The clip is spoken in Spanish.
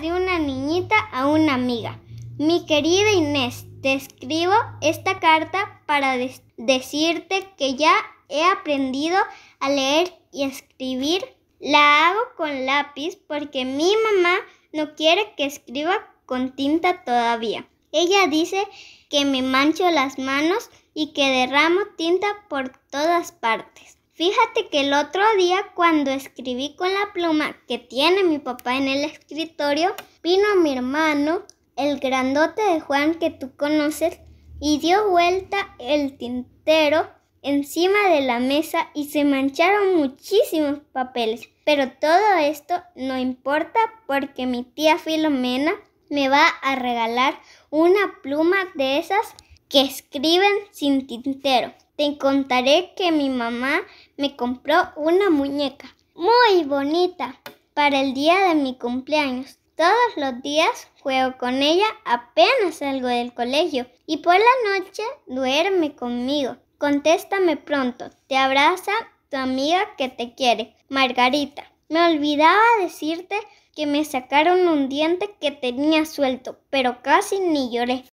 de una niñita a una amiga. Mi querida Inés, te escribo esta carta para decirte que ya he aprendido a leer y escribir. La hago con lápiz porque mi mamá no quiere que escriba con tinta todavía. Ella dice que me mancho las manos y que derramo tinta por todas partes. Fíjate que el otro día cuando escribí con la pluma que tiene mi papá en el escritorio, vino mi hermano, el grandote de Juan que tú conoces, y dio vuelta el tintero encima de la mesa y se mancharon muchísimos papeles. Pero todo esto no importa porque mi tía Filomena me va a regalar una pluma de esas que escriben sin tintero. Te contaré que mi mamá me compró una muñeca muy bonita para el día de mi cumpleaños. Todos los días juego con ella apenas salgo del colegio y por la noche duerme conmigo. Contéstame pronto. Te abraza tu amiga que te quiere, Margarita. Me olvidaba decirte que me sacaron un diente que tenía suelto, pero casi ni lloré.